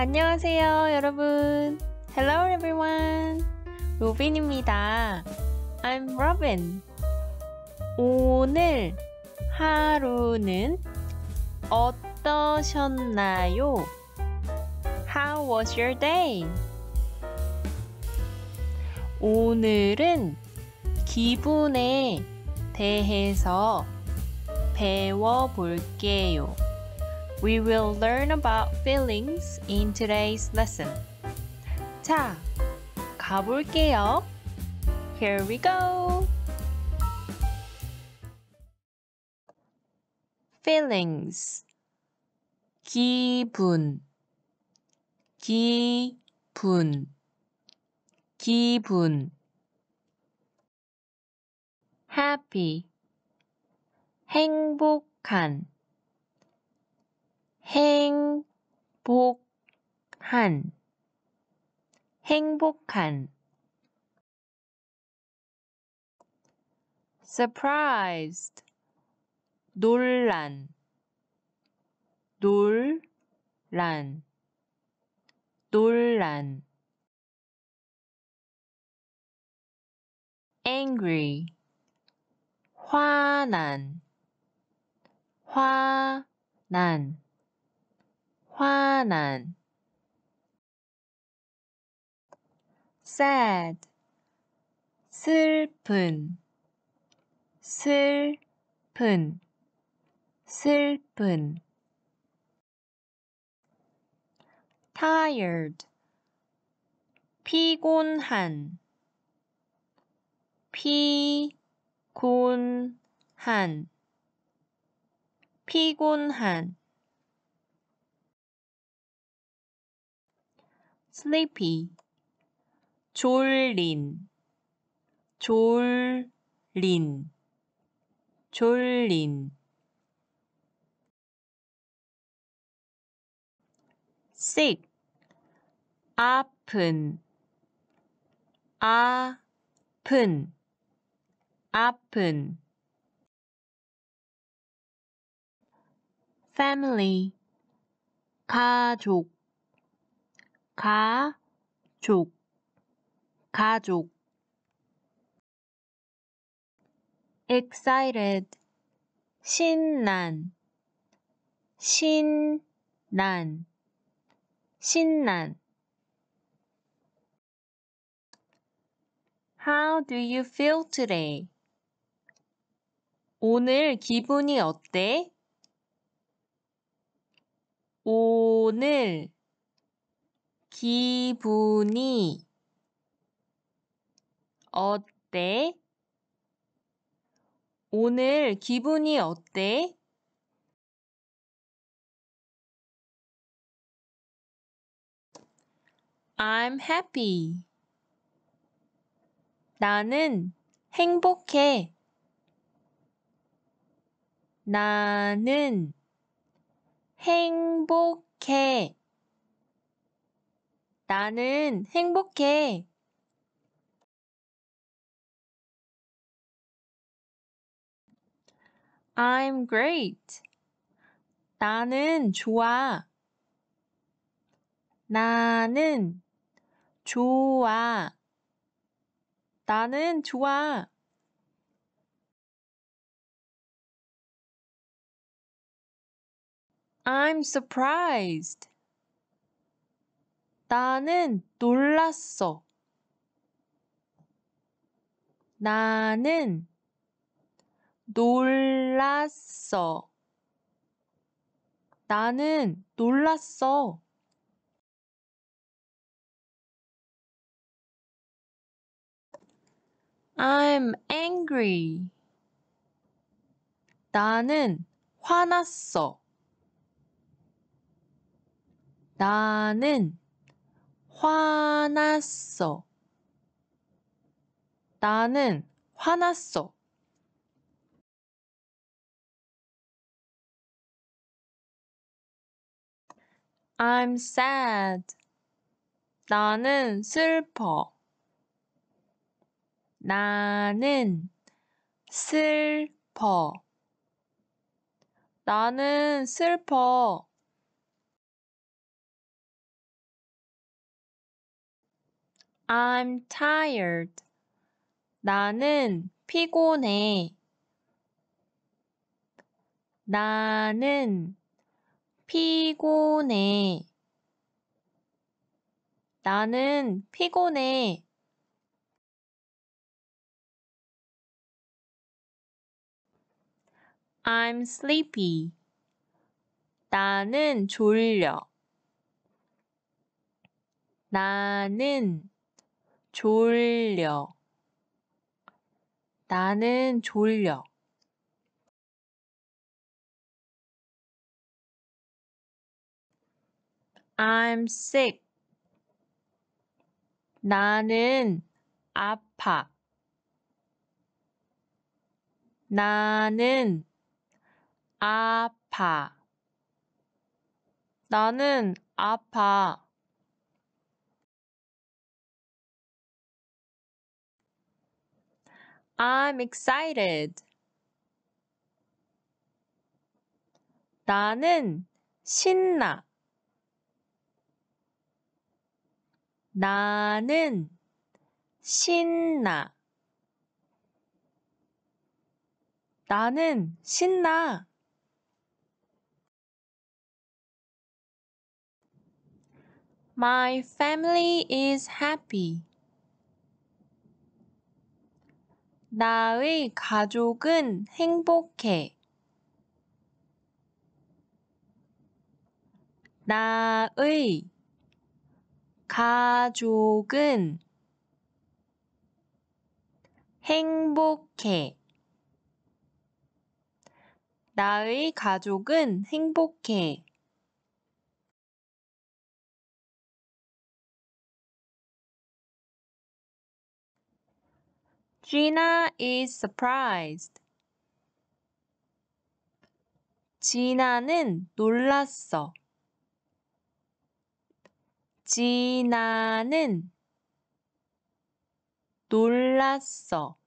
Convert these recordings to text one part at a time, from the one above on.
안녕하세요, 여러분. Hello, everyone. 로빈입니다. I'm Robin. 오늘 하루는 어떠셨나요? How was your day? 오늘은 기분에 대해서 배워볼게요. We will learn about feelings in today's lesson. 자, 가볼게요. Here we go. feelings 기분 기분 기분 happy 행복한 행복한 행복한 surprised 놀란 놀란 놀란 angry 화난 화난 화난 sad 슬픈 슬픈 슬픈 tired 피곤한 피곤한 피곤한 sleepy 졸린 졸린 졸린 sick 아픈 아픈 아픈 family 가족 가족 가족 excited 신난 신난 신난 How do you feel today? 오늘 기분이 어때? 오늘 기분이 어때? 오늘 기분이 어때? I'm happy. 나는 행복해. 나는 행복해. 나는 행복해. I'm great. 나는 좋아. 나는 좋아. 나는 좋아. I'm surprised. 나는 놀랐어. 나는 놀랐어. 나는 놀랐어. I'm angry. 나는 화났어. 나는 화났어. 나는 화났어. I'm sad. 나는 슬퍼. 나는 슬퍼. 나는 슬퍼. I'm tired. 나는 피곤해. 나는 피곤해. 나는 피곤해. I'm sleepy. 나는 졸려. 나는 졸려. 나는 졸려. I'm sick. 나는 아파. 나는 아파. 나는 아파. I'm excited. 나는 신나. 나는 신나. 나는 신나. My family is happy. 나의 가족은 행복해. 나의 가족은 행복해. 나의 가족은 행복해. Gina is surprised. 진아는 놀랐어. 진아는 놀랐어.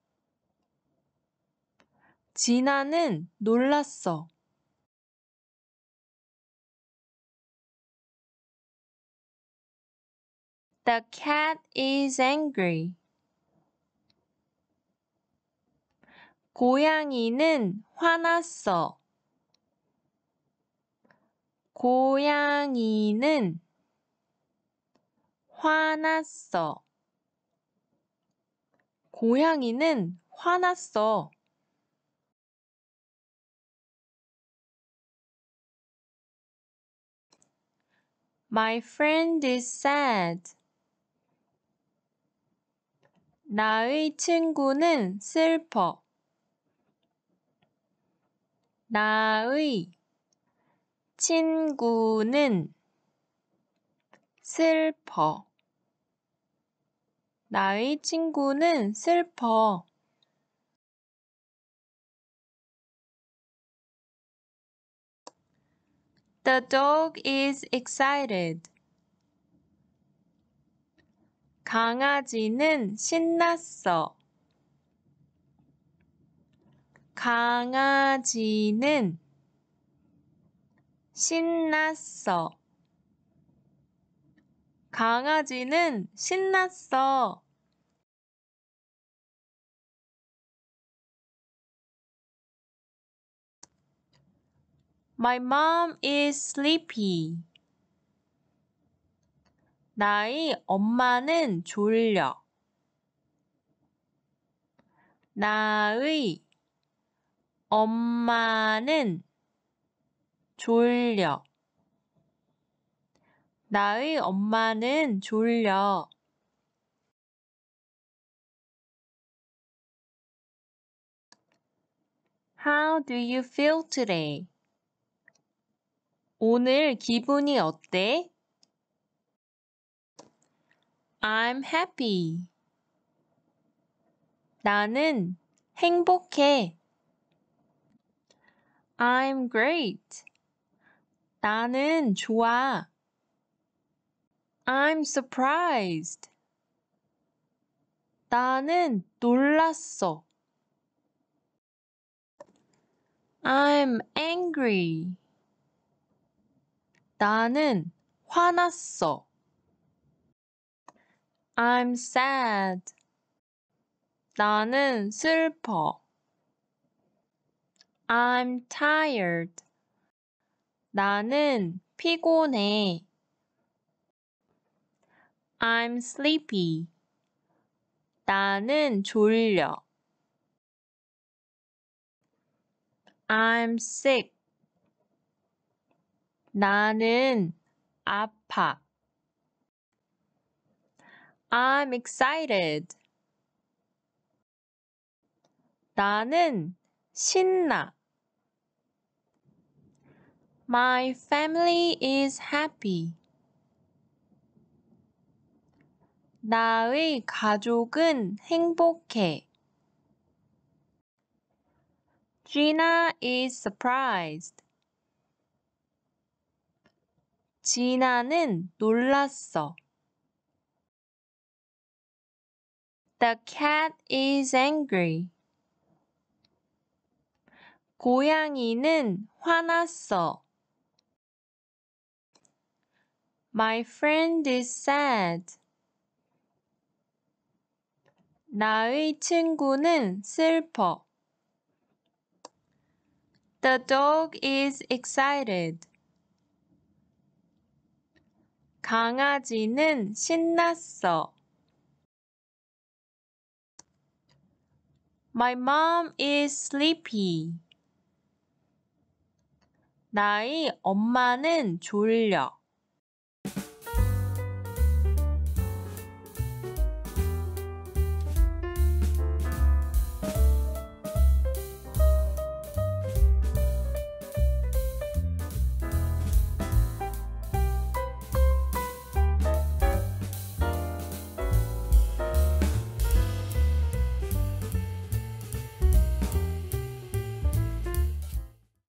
진아는 놀랐어. The cat is angry. 고양이는 화났어. 고양이는 화났어. 고양이는 화났어. My friend is sad. 나의 친구는 슬퍼. 나의 친구는 슬퍼. 나의 친구는 슬퍼. t dog is excited. 강아지는 신났어. 강아지는 신났어. 강아지는 신났어. My mom is s 나의 엄마는 졸려. 나의 엄마는 졸려. 나의 엄마는 졸려. How do you feel today? 오늘 기분이 어때? I'm happy. 나는 행복해. I'm great. 나는 좋아. I'm surprised. 나는 놀랐어. I'm angry. 나는 화났어. I'm sad. 나는 슬퍼. I'm tired. 나는 피곤해. I'm sleepy. 나는 졸려. I'm sick. 나는 아파. I'm excited. 나는 신나. My family is happy. 나의 가족은 행복해. Gina is surprised. 지나는 놀랐어. The cat is angry. 고양이는 화났어. My friend is sad. 나의 친구는 슬퍼. The dog is excited. 강아지는 신났어. My mom is sleepy. 나의 엄마는 졸려.